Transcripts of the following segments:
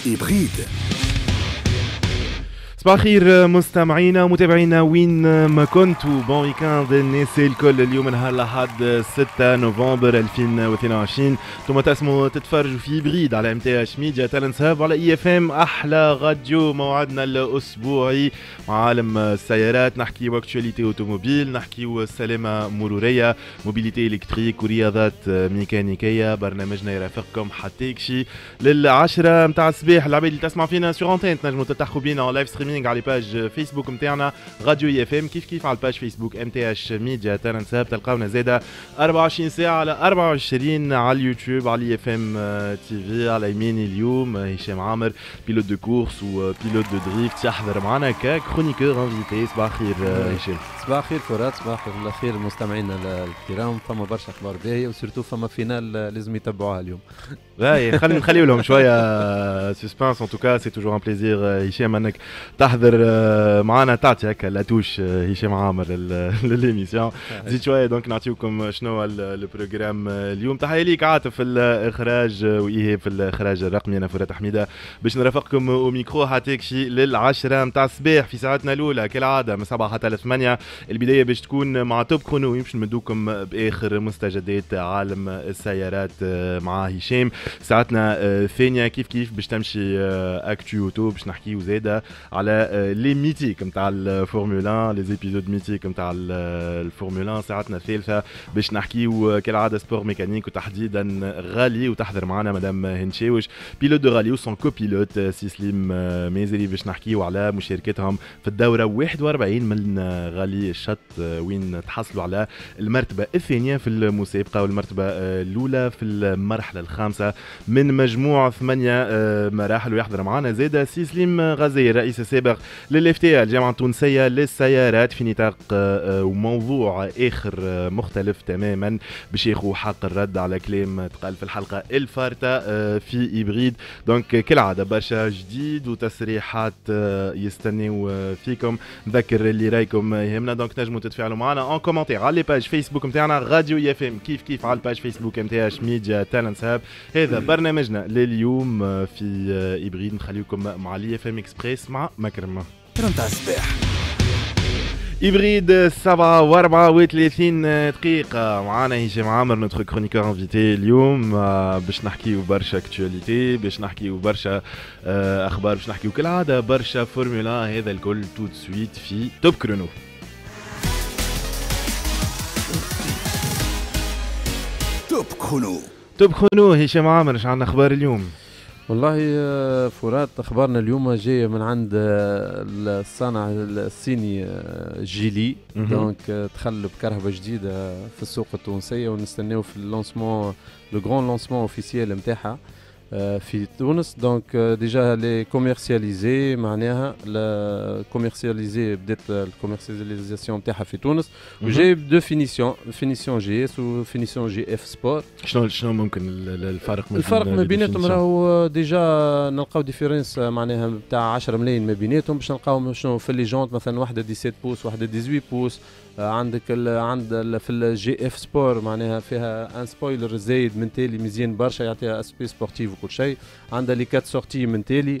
hybride. صباح الخير آه، مستمعينا ومتابعينا وين آه، ما كنتوا بون ويكاند الناس الكل اليوم نهار الاحد 6 نوفمبر 2022 انتم تسمو تتفرجوا في بريد على ام تي اش ميديا تالنت هاب على اي اف ام احلى راديو موعدنا الاسبوعي مع عالم السيارات نحكي واكتواليتي اوتوموبيل نحكي سلامه مروريه موبيليتي الكتريك ورياضات ميكانيكيه برنامجنا يرافقكم حتى كشي للعشرة نتاع الصباح العباد اللي تسمع فينا سور انتين تنجموا تلتحقوا بينا لايف ستريم ستريمينغ على باج فيسبوك نتاعنا راديو اي اف ام كيف كيف على الباج فيسبوك ام تي اش ميديا تانا نساب تلقاونا زاده 24 ساعه على 24 على اليوتيوب على اي اف ام تي في على يمين اليوم هشام عامر بيلوت دو كورس وبيلوت دو دريفت يحضر معنا ككرونيكور انفيتي صباح الخير آه، هشام صباح الخير فرات صباح الخير مستمعينا الكرام فما برشا اخبار باهيه وسيرتو فما فينال لازم يتبعوها اليوم خلينا نخليو لهم شويه سسبانس ان توكا سي توجور ان بليزير هشام انك تحضر معنا تعطي هكا لاتوش هشام عامر لليميسيون زيد شويه دونك نعطيكم شنو البروجرام اليوم تحيه ليك عاطف في الاخراج وايهاب في الاخراج الرقمي انا فرات حميده باش نرافقكم وميكرو ميكرو شي للعشرة نتاع الصباح في ساعتنا الاولى كالعاده من سبعه حتى لثمانيه البدايه باش تكون مع توب كرونو يمشي نمدوكم باخر مستجدات عالم السيارات مع هشام ساعتنا الثانيه آه، كيف كيف آه، باش تمشي اكتو اوتو باش نحكيو زاده على لي ميتيك نتاع الفورمولا لي زيبيزود ميتيك نتاع الفورمولا ساعتنا الثالثه باش نحكيو كالعاده سبور ميكانيك وتحديدا غالي وتحضر معنا مدام هنشاوش بيلوت دو غالي وسون كو بيلوت آه، سي سليم مازري باش نحكيو على مشاركتهم في الدوره 41 من غالي الشط وين تحصلوا على المرتبه الثانيه في المسابقه والمرتبه الاولى في المرحله الخامسه من مجموع ثمانية آه، مراحل ويحضر معنا زيدا سي سليم غازي الرئيس السابق للافتاء الجامعة التونسية للسيارات في نطاق آه، آه، وموضوع آخر مختلف تماما باش ياخذوا حق الرد على كلام تقال في الحلقة الفارتة في إبريد دونك كالعادة برشا جديد وتصريحات يستنوا فيكم نذكر اللي رايكم يهمنا دونك تنجموا تتفاعلوا معنا اون كومنتير على الباج فيسبوك نتاعنا راديو يا كيف كيف على الباج فيسبوك نتاعش ميديا تالنتس هاب هذا برنامجنا لليوم آه، في آه، إبريد نخليكم مع لي اف ام اكسبريس مع مكرمة تاع الصباح إبريد 7 و دقيقة معنا هشام عامر نوتخ كرونيكور انفيتي اليوم آه، باش نحكيو برشا اكتواليتي باش نحكيو برشا أخبار باش نحكيو كالعادة برشا فورمولا هذا الكل تو سويت في توب كرونو توب كرونو طب خنو هشام عامر ايش عندنا اخبار اليوم والله فرات اخبارنا اليوم جايه من عند آه، الصانع الصيني آه، جيلي دونك دخل بكرهبه جديده في السوق التونسيه ونستناو في اللونسمون لو غران لونسمون اوفيسيال نتاعها Euh, في تونس دونك ديجا لي كوميرسياليزي معناها كوميرسياليزي بدات الكوميرسياليزاسيون تاعها في تونس وجايب دو فينيسيون فينيسيون جي اس وفينيسيون جي اف سبور شنو شنو ممكن الفرق ما الفرق ما بيناتهم راهو ديجا نلقاو ديفيرنس آه، معناها تاع 10 ملايين ما بيناتهم باش نلقاو شنو في لي جونت مثلا واحده 17 بوس واحده 18 بوس عندك ال عند ال في الجي اف سبور معناها فيها ان سبويلر زايد من تالي مزيان برشا يعطيها اسبي سبورتيف وكل شيء عندها لي كات سورتي من تالي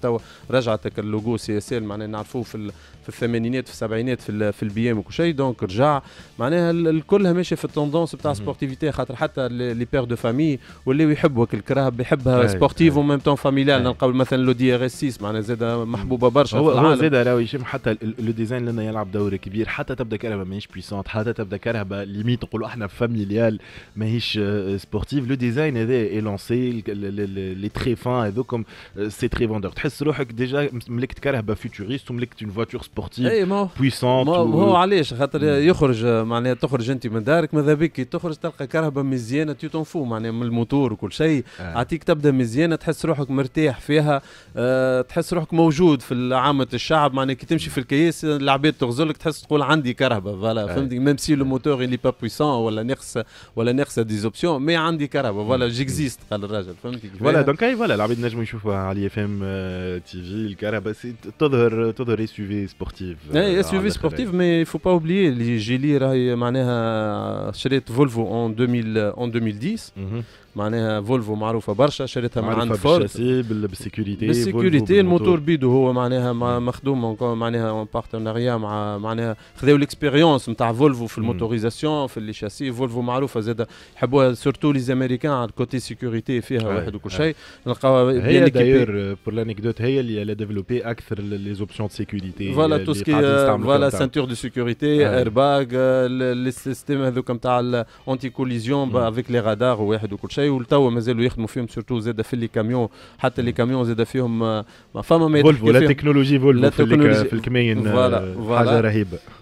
توا رجعت اللوجو سي اس ال معناها نعرفوه في في الثمانينات في السبعينات في, في ام وكل شيء دونك رجع معناها الكلها ماشيه في التوندونس بتاع سبورتيفيتي خاطر حتى لي بير دو فامي ولاو يحبوا الكراهب يحبها سبورتيف وميم تون فاميليال نلقاو مثلا لو دي ار اس 6 معناها زاد محبوبه برشا هو هو زاد راهو يشم حتى لو ديزاين لنا يلعب دور كبير حتى تبدا كرهبه ماهيش بويسونت حتى تبدا كرهبه ليميت نقولوا احنا فاميليال ماهيش سبورتيف آه، لو ديزاين هذا اي لونسي لي تري فان هذوكم سي تري فوندور تحس تحس روحك ديجا ملكت كرهبه فيتوريست وملكت اون فواتور سبورتيف اي ما بويسونت ما هو علاش خاطر يخرج معناها تخرج انت من دارك ماذا بك كي تخرج تلقى كرهبه مزيانه تي فو معناها من الموتور وكل شيء اعطيك آه. تبدا مزيانه تحس روحك مرتاح فيها أه تحس روحك موجود في عامه الشعب معناها كي تمشي في الكياس العباد تغزلك تحس تقول عندي كرهبه فوالا آه. فهمتني ميم سي لو موتور اللي با بويسون ولا ناقص ولا ناقص دي زوبسيون مي عندي كرهبه فوالا جيكزيست قال الراجل فهمتني فوالا دونك اي فوالا العباد نجموا يشوفوا على اف ام آه، TV, le Carabas, tout le SUV sportif. Oui, eh, euh, sportif, mais il ne faut pas oublier, les Gélis, euh, Volvo en, Volvo en 2010. معناها فولفو معروفه برشا شريتها من عند فورد بالسيكوريتي بالسيكوريتي الموتور بيدو هو معناها نعم. مخدوم معناها اون بارتناريا مع معناها خذوا ليكسبيريونس نتاع فولفو في الموتوريزاسيون في لي شاسي فولفو معروفه زاد يحبوها سورتو لي زاميريكان على الكوتي سيكوريتي فيها واحد وكل شيء نلقاوها هي داير بور لانكدوت هي اللي لا ديفلوبي اكثر لي زوبسيون دو سيكوريتي فوالا تو سكي فوالا سانتور دو سيكوريتي اير باغ السيستيم هذوك نتاع اونتي كوليزيون افيك لي رادار واحد وكل شيء شيء ولتوا مازالوا يخدموا فيهم سورتو زاد في لي كاميون حتى لي كاميون زاد فيهم آه، ما فما ما فولفو لا تكنولوجي فولفو في, في الكماين آه، حاجه رهيبه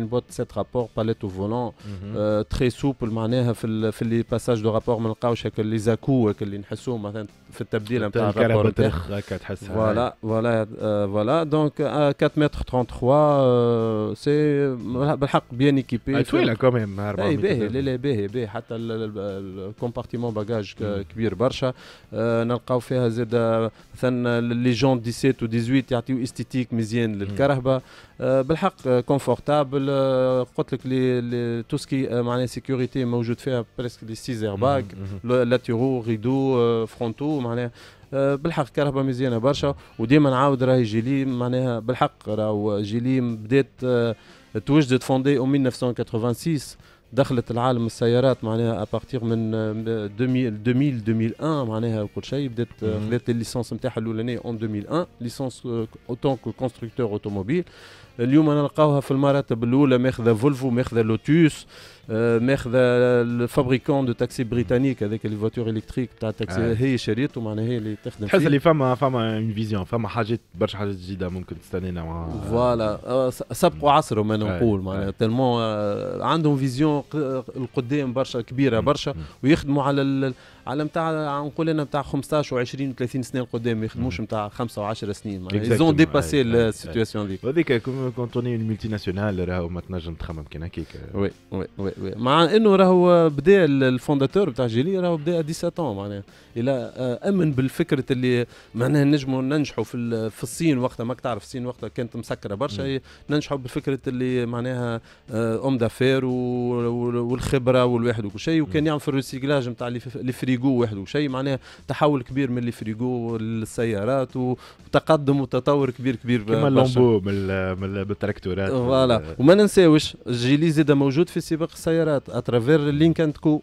une boîte 7 rapports, palette au volant, mhm. euh, très souple, معناها في, les passages de rapports, ما نلقاوش les à اللي نحسوهم pour le changement de la carabine. Voilà, euh, voilà. Donc, 4,33 mètres, euh, c'est bien équipé. C'est ah, long quand même. Oui, c'est bien. Le compartiment bagage bagages est très grand. On trouve aussi les jantes 17 ou 18 qui apportent une esthétique très bonne pour la carabine. C'est confortable. Euh, tout ce qui concerne la sécurité est présent dans presque 6 airbags. Mm, mm, mm. Latéraux, rideaux, frontaux, معناها آه، بالحق كهرباء مزيانه برشا وديما نعاود راهي جيلي معناها بالحق راهو جيلي بدات آه، توجدت فوندي 1986 دخلت العالم السيارات معناها ابارتيغ من 2000 آه، 2001 معناها وكل شيء بدات خذت الليسونس نتاعها الاولانيه اون 2001 ليسونس اوتون كو كونستركتور اوتوموبيل اليوم نلقاوها في المراتب الاولى ماخذه فولفو ماخذه لوتوس آه، ماخذه الفابريكون دو تاكسي بريتانيك هذاك لي فواتور الكتريك تاع تاكسي آه. هي شريته معناها هي اللي تخدم تحس اللي فما فما اون فيزيون فما حاجات برشا حاجات جديده ممكن تستنينا مع فوالا آه، سبقوا عصرهم انا آه، نقول معناها تلمون عندهم فيزيون القدام برشا كبيره برشا ويخدموا على على نتاع نقول انا نتاع 15 و20 و30 سنه القدام ما يخدموش نتاع 5 و10 سنين معناها زون ديباسي السيتياسيون ذيك هذيك كونت اون ملتي ناسيونال راهو ما تنجم تخمم كان هكاك وي وي وي مع انه راهو بدا الفونداتور نتاع جيلي راهو بدا 17 معناها الى امن بالفكره اللي معناها نجموا ننجحوا في في الصين وقتها ماك تعرف الصين وقتها كانت مسكره برشا ننجحوا بفكره اللي معناها ام دافير والخبره والواحد وكل شيء وكان يعمل في الريسيكلاج نتاع لي فريغو وحده شيء معناها تحول كبير من الفريغو للسيارات وتقدم وتطور كبير كبير كما اللومبو من بالتراكتورات فوالا وما ننساوش الجيلي زاد موجود في سباق السيارات اترافير اللينك اند كو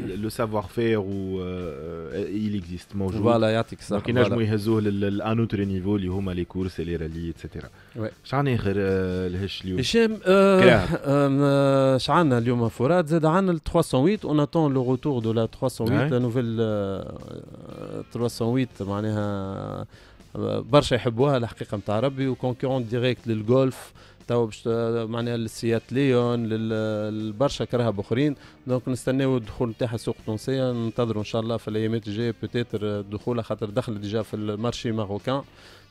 لو سافوار فير و ايل اكزيست موجود فوالا يعطيك الصحة ولكن ينجموا يهزوه لان اوتر نيفو اللي هما لي كورس لي رالي اتسيتيرا شعن اخر الهش اليوم هشام شعنا اليوم فرات زاد عندنا ال 308 اون اتون لو روتور دو لا 308 لا نوفيل 308 معناها برشا يحبوها الحقيقة نتاع ربي وكونكورون ديريكت للجولف تو باش معناها للسيات ليون للبرشا كرهب اخرين دونك نستناو الدخول نتاعها السوق التونسيه ننتظروا ان شاء الله في الايامات الجايه بوتيتر دخولها خاطر دخل ديجا في المارشي ماروكان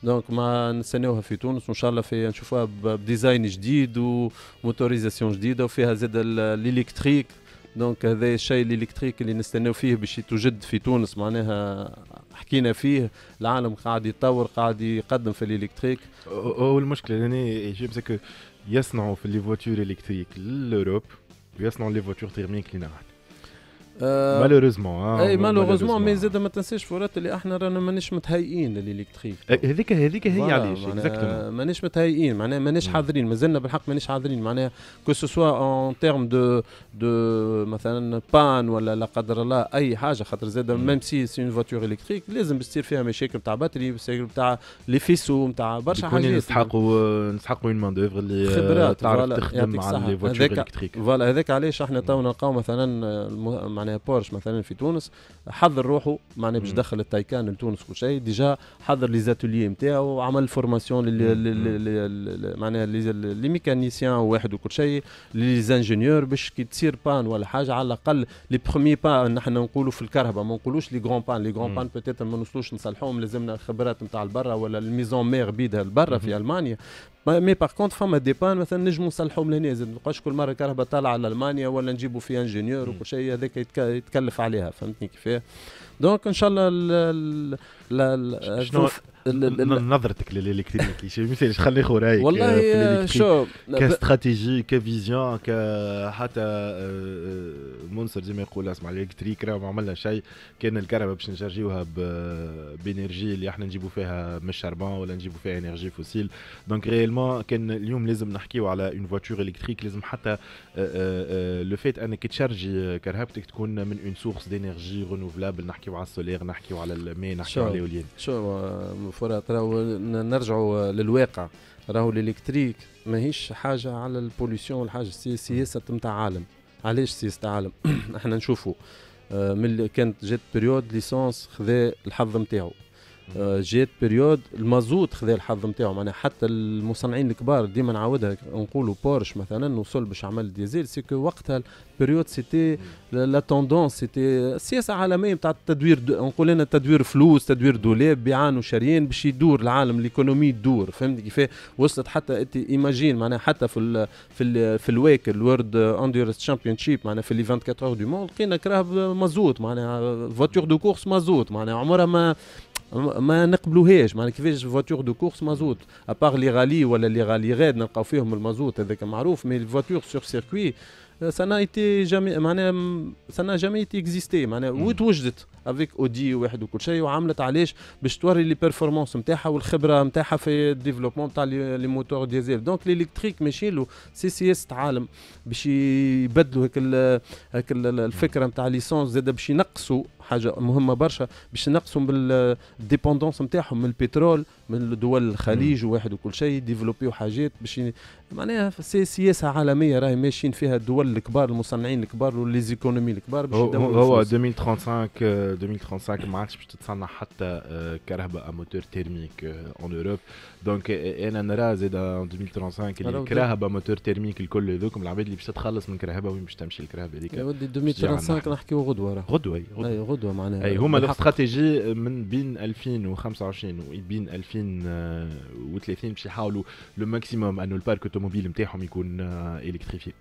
دونك ما نستناوها في تونس وان شاء الله في نشوفوها بديزاين جديد وموتوريزاسيون جديده وفيها زاد الالكتريك دونك هذا الشيء الالكتريك اللي نستناو فيه باش يتوجد في تونس معناها حكينا فيه العالم قاعد يتطور قاعد يقدم في الالكتريك هو المشكله هنا جيب يصنعوا في لي فواتور الكتريك لوروب ويصنعوا لي فواتور تيرميك لنا احنا آه، مالوريزمون آه، اي مالوريزمون مي زاد ما تنساش فرات اللي احنا رانا مانيش متهيئين للالكتريك آه، هذيك هذيك هي علاش اكزاكتومون مانيش متهيئين معناها مانيش حاضرين مازلنا بالحق مانيش حاضرين معناها كو سو سوا اون تيرم دو دو مثلا بان ولا لا قدر الله اي حاجه خاطر زاد ميم سي سي اون فواتور الكتريك لازم تصير فيها مشاكل تاع باتري مشاكل تاع لي فيسو تاع برشا حاجات نسحقوا نسحقوا اون مان دوفر اللي خبرات تعرف تخدم مع لي فواتور الكتريك فوالا هذاك علاش احنا تو نلقاو مثلا معناها معناها بورش مثلا في تونس حضر روحه معناها باش دخل التايكان لتونس كل شيء ديجا حضر لي زاتولي نتاعو عمل فورماسيون معناها لي ميكانيسيان واحد وكل شيء لي زانجينيور باش كي تصير بان ولا حاجه على الاقل لي برومي بان نحن نقولوا في الكهرباء ما نقولوش لي كرون بان لي كرون بان بوتيتر ما نوصلوش نصلحوهم لازمنا الخبرات نتاع البرا ولا الميزون مير بيدها البرا في المانيا مي باغ كونت فما دي بان مثلا نجموا نصلحوهم لهنا زاد ما نبقاش كل مره كهرباء طالعه على المانيا ولا نجيبوا في انجينيور وكل شيء هذاك يتكلف عليها فهمتني كيف إيه؟ دونك ان شاء الله لا شنو نظرتك للالكترونيكي مثال خلي خورايك آه، والله آه، شو كاستراتيجي كفيزيون ك حتى آه، منصر زي ما يقول اسمع الالكتريك راه ما عملنا شيء كان الكهرباء باش نشارجيوها بانرجي اللي احنا نجيبوا فيها من الشربان ولا نجيبوا فيها انرجي فوسيل دونك ريالمون كان اليوم لازم نحكيو على اون فواتور الكتريك لازم حتى لو فيت انك تشارجي كهربتك تكون من اون سورس دينيرجي رينوفلابل نحكيو على السولير نحكيو على الماء نحكيو على الايوليين شو فرات راهو نرجعوا للواقع راهو الالكتريك ماهيش حاجه على البوليسيون والحاجه سياسه نتاع عالم علاش سياسه عالم احنا نشوفوا آه، من كانت جات بريود ليسونس خذا الحظ نتاعو آه، جات بريود المازوت خذا الحظ نتاعو معناها حتى المصنعين الكبار ديما نعاودها نقولوا بورش مثلا باش عمل ديزيل سيكو وقتها البريود سيتي لا توندونس سيتي سياسه عالميه نتاع التدوير نقول انا تدوير فلوس تدوير دولاب بيعان وشاريين باش يدور العالم الايكونومي تدور فهمت كيف وصلت حتى انت ايماجين معناها حتى في الـ في الـ في الويك الورد انديورس تشامبيون شيب معناها في لي 24 اور دو مون لقينا كراه مازوت معناها فواتور دو كورس مازوت معناها عمرها ما ما نقبلوهاش معناها كيفاش فواتور دو كورس مازوت ابار لي غالي ولا لي غالي غاد نلقاو فيهم المازوت هذاك معروف مي الفواتور سور سيركوي سانا ايتي جامي معناها سانا جامي ايتي اكزيستي معناها وتوجدت افيك اودي واحد وكل شيء وعملت علاش باش توري لي بيرفورمانس نتاعها والخبره نتاعها في الديفلوبمون نتاع لي موتور ديزيل دونك الالكتريك ماشي له سي سي اس تعالم باش يبدلوا هيك هيك الفكره نتاع ليسونس زاد باش ينقصوا حاجه مهمه برشا باش نقصوا بالديبوندونس نتاعهم من البترول من دول الخليج وواحد وكل شيء ديفلوبيو حاجات باش معناها سي سياسه عالميه راهي ماشيين فيها الدول الكبار المصنعين الكبار وليزيكونومي الكبار باش هو, هو 2035 2035 euh, ما عادش باش تتصنع حتى euh, كهرباء موتور تيرميك اون اوروب دونك انا نرى زاد 2035 الكهرباء موتور تيرميك الكل هذوك العباد اللي باش تتخلص من كهرباء وين باش تمشي الكهرباء هذيك يا ودي 2035 نحكيو غدوه غدوه غدوه غدوه معناها اي هما الاستراتيجي من بين 2025 وبين 2030 آه، باش يحاولوا لو ماكسيموم انه البارك اوتوموبيل نتاعهم يكون آه، الكتريفي اي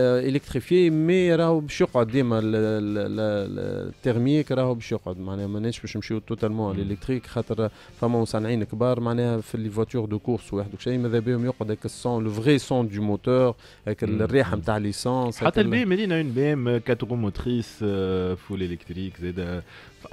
آه، الكتريفي مي راهو باش يقعد ديما الترميك راهو باش يقعد معناها ماناش باش نمشيو توتالمون الالكتريك خاطر فما مصنعين كبار معناها في لي فواتور دو كورس واحد شيء ماذا بهم يقعد هكا السون لو فغي سون دو موتور هكا الريحه نتاع ليسونس حتى البي ام لينا اون بي ام 4 موتريس فول الكتريك c'est de,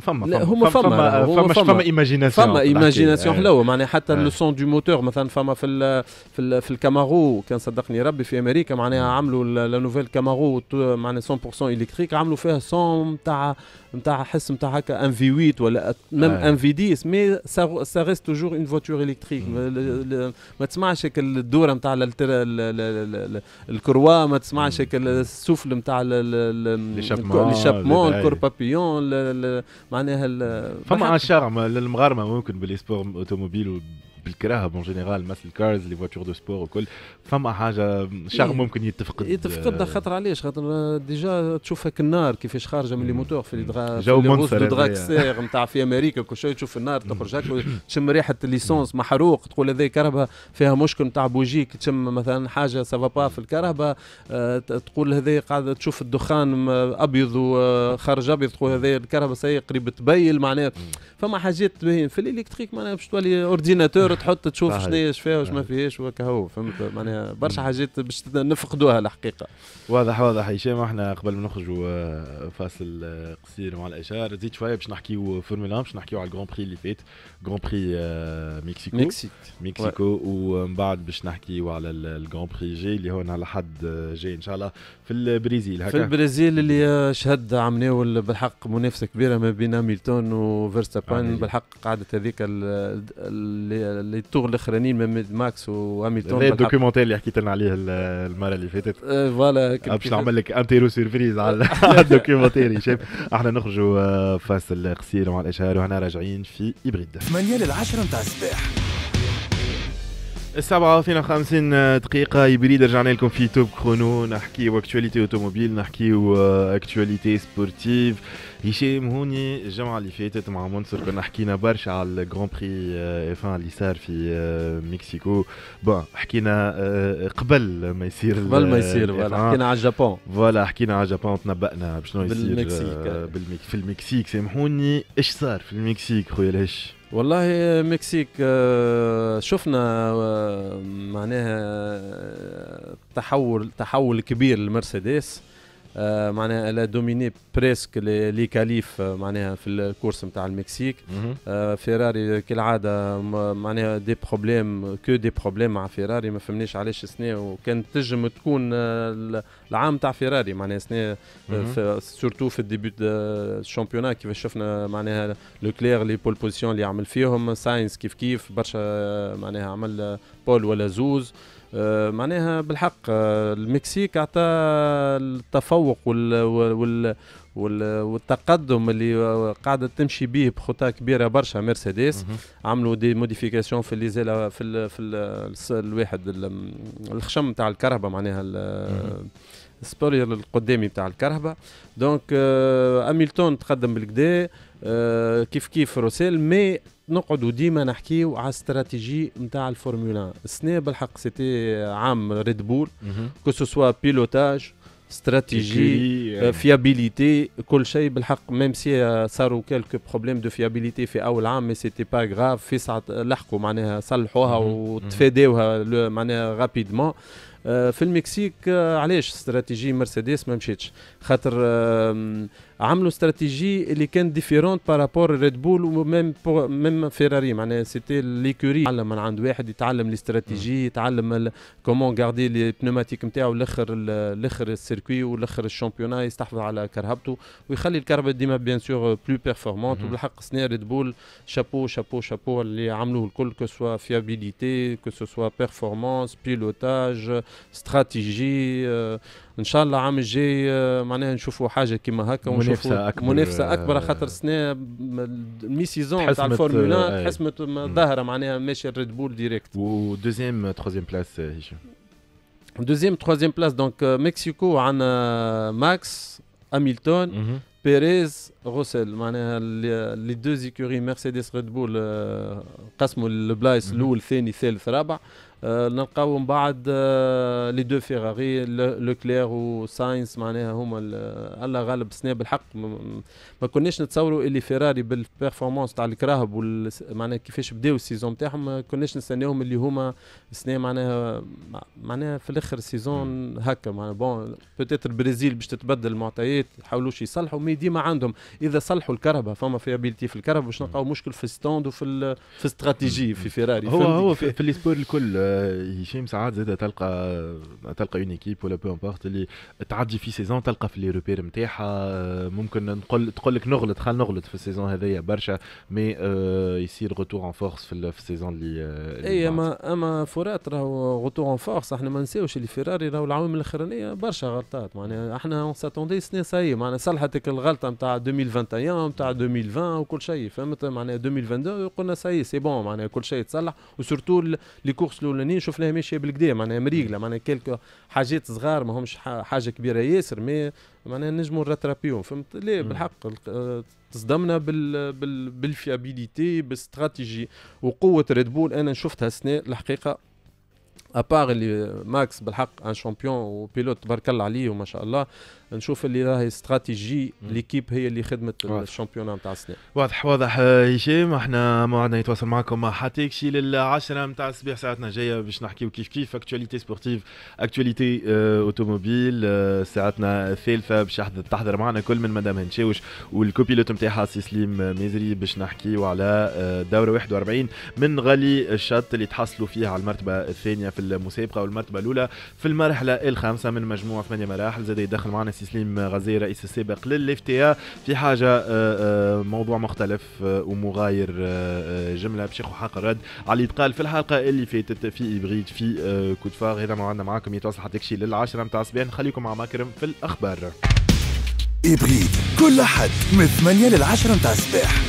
فما فما هما فما فما فما, فما, ايماجيناسيون فما ايماجيناسيون حلوه معناها حتى إيه. لو سون دو موتور مثلا فما في الـ في, الـ في الكامارو كان صدقني ربي في امريكا معناها إيه. عملوا لا نوفيل كامارو معناها 100% الكتريك عملوا فيها سون نتاع نتاع حس نتاع هكا ان في 8 ولا ميم ان في 10 مي سا ريست توجور اون فوتور الكتريك ما تسمعش هيك الدوره نتاع الكروا ما تسمعش هيك السفل نتاع ليشابمون الكور بابيون معناها فما انشار للمغاربه ممكن بالاسبور اوتوموبيل بالكراهب اون جينيرال مثل الكارز لي فواتور دو سبور وكل فما حاجه شعر إيه. ممكن يتفقد يتفقد آه. خاطر علاش خاطر ديجا تشوف هاك النار كيفاش خارجه من لي موتور في دغا جو منصر إيه. نتاع في امريكا كل شويه تشوف النار تخرج هكا تشم ريحه الليسونس محروق تقول هذا كرهبه فيها مشكل نتاع بوجيك تشم مثلا حاجه سافا با في الكرهبه آه، تقول هذا قاعده تشوف الدخان ابيض وخرج آه، ابيض تقول هذا الكهرباء سي قريب تبيل معناها فما حاجات في الالكتريك معناها باش تولي اورديناتور تحط تشوف شنو فيها وش ما فيهاش وكهو فهمت معناها برشا حاجات باش نفقدوها الحقيقه واضح واضح هشام احنا قبل ما نخرجوا آه، فاصل آه، قصير مع الاشار زيد شويه باش نحكيو فورمولا باش نحكيو على الجران بري اللي فات جران بري آه، مكسيكو مكسيك مكسيكو ومن بعد باش نحكيو على الجران بري جي اللي هو على حد جاي ان شاء الله في البرازيل هكا في البرازيل اللي شهد عمناول بالحق منافسه كبيره ما بين هاميلتون وفيرستابان بالحق قعدت هذيك لي تور الاخرانيين ماكس واميلتون هذا الدوكيومونتير اللي حكيت لنا عليه المره اللي فاتت فوالا باش نعمل لك انتيرو سيرفريز على الدوكيومونتير هشام احنا نخرجوا فاصل قصير مع الاشهار وهنا راجعين في هبريد 8 لل 10 نتاع الصباح السبعة فينا خمسين دقيقة يبريد رجعنا لكم في توب كرونو نحكي اكتواليتي اوتوموبيل نحكي اكتواليتي سبورتيف هشام هوني الجمعة اللي فاتت مع منصور كنا حكينا برشا على الجران بري اف اللي صار في آه، مكسيكو بون حكينا آه، قبل ما يصير قبل ما يصير فوالا حكينا على الجابون فوالا حكينا على الجابون تنبأنا بشنو يصير آه، بالمكسيك بالمك... في المكسيك سامحوني ايش صار في المكسيك خويا الهش والله المكسيك شفنا معناها تحول تحول كبير لمرسيدس آه، معناها لا دوميني بريسك لي كاليف معناها في الكورس نتاع المكسيك فيراري آه، كالعاده معناها دي بروبليم كو دي بروبليم مع فيراري ما فهمناش علاش السنه وكان تنجم تكون آه، العام تاع فيراري معناها سنة سورتو في دو الشامبيونات كيفاش شفنا معناها لوكلير لي بول بوزيسيون اللي عمل فيهم ساينس كيف كيف برشا معناها عمل بول ولا زوز آه، معناها بالحق آه، المكسيك عطى التفوق وال وال والتقدم اللي قاعده تمشي به بخطى كبيره برشا مرسيدس عملوا دي موديفيكاسيون في اللي زال في الـ في الـ الواحد الخشم تاع الكهرباء معناها السبورير القدامي تاع الكهرباء دونك آه، اميلتون تقدم بالكدا آه، كيف كيف روسيل مي نقعدوا ديما نحكيو على استراتيجي نتاع الفورمولا السنه بالحق سيتي عام ريد بول كو سوسوا بيلوتاج استراتيجي فيابيليتي كل شيء بالحق ميم سي آه، صاروا كلك بروبليم دو فيابيليتي في اول عام مي سيتي با غراف في ساعه لحقوا معناها صلحوها وتفاداوها معناها رابيدمون آه، في المكسيك علاش استراتيجي مرسيدس ما مشيتش خاطر عملوا استراتيجي اللي كانت ديفيرونت بارابور ريد بول وميم ميم فيراري معناها سيتي ليكوري يتعلم من عند واحد يتعلم الاستراتيجي يتعلم كومون غاردي لي بنوماتيك نتاعو الاخر الاخر السيركوي والاخر الشامبيونا يستحفظ على كرهبته ويخلي الكرهبه ديما بيان سور بلو بيرفورمونت وبالحق سنا ريد بول شابو شابو شابو اللي عملوه الكل كو سوا فيابيليتي كو سوا بيرفورمانس بيلوتاج استراتيجي ان شاء الله العام الجاي آه، معناها نشوفوا حاجه كيما هكا منافسه اكبر منافسه آه، اكبر خاطر سنه مي سيزون تاع الفورمولا آه، آه، حسمت ظاهره معناها ماشي الريد بول ديريكت ودوزيام تخوزيام بلاس هشام دوزيام تخوزيام بلاس دونك مكسيكو عندنا ماكس هاميلتون بيريز غوسيل معناها لي دو زيكوري مرسيدس ريد بول قسموا البلايص الاول ثاني ثالث رابع آه، نلقاو من بعد آه، لي دو فيراري لوكلير وساينس معناها هما الله غالب سنة بالحق ما كناش نتصوروا اللي فيراري بالبيرفورمانس تاع الكراهب معناها كيفاش بداو السيزون تاعهم ما كناش نستناوهم اللي هما سنة معناها معناها في الاخر السيزون هكا معناها بون بوتيتر البرازيل باش تتبدل المعطيات يحاولوش يصلحوا مي ديما عندهم اذا صلحوا الكرهبه فما فيابيلتي في الكرهبه باش نلقاو مشكل في ستوند وفي في استراتيجي في فيراري هو هو في, في السبور الكل هشام ساعات زاد تلقى تلقى اون ايكيب ولا بو امبورت اللي تعدي في سيزون تلقى في لي روبير نتاعها ممكن نقول تقول لك نغلط خل نغلط في السيزون هذايا برشا مي euh، يصير غوتور اون فورس في, السيزون اللي اي اما اما فرات راهو غوتور اون فورس احنا ما نساوش اللي فيراري راهو العوامل الاخرانيه برشا غلطات معناها احنا اون ساتوندي سنين ساي معناها صلحتك الغلطه نتاع 2021 نتاع 2020 وكل شيء فهمت معناها 2022 قلنا ساي سي بون معناها كل شيء تصلح وسورتو لي كورس الاولانيين شفناها ماشيه بالكدا معناها مريقله معناها كيلكو حاجات صغار ماهمش حاجه كبيره ياسر مي معناها نجموا نراترابيهم فهمت لا بالحق آه، تصدمنا بال بال بالفيابيليتي بالاستراتيجي وقوه ريد بول انا شفتها السنه الحقيقه ابار اللي ماكس بالحق ان شامبيون وبيلوت تبارك الله عليه وما شاء الله نشوف اللي راهي استراتيجي ليكيب هي اللي خدمت الشامبيون نتاع السنه واضح واضح هشام احنا موعدنا يتواصل معكم مع حاتيك شي للعشرة نتاع الصباح ساعتنا جايه باش نحكيو كيف كيف اكتواليتي سبورتيف اكتواليتي اه اوتوموبيل اه ساعتنا الثالثه باش تحضر معنا كل من مدام هنشاوش والكوبيلوت نتاعها سي سليم ميزري باش نحكيو على آه، دوره 41 من غالي الشط اللي تحصلوا فيها على المرتبه الثانيه في المسابقه والمرتبه الاولى في المرحله الخامسه من مجموع ثمانيه مراحل زاد يدخل معنا سيسليم غزي رئيس السابق للاف تي في حاجه آه، آه، موضوع مختلف آه، ومغاير جمله باش ياخذ حق الرد على اللي تقال في الحلقه اللي فاتت في ابريد في كوتفاغ هذا ما عندنا معاكم يتواصل حتى كشي للعشره نتاع الصباح نخليكم مع مكرم في الاخبار ابريد كل حد من 8 للعشرة 10 نتاع الصباح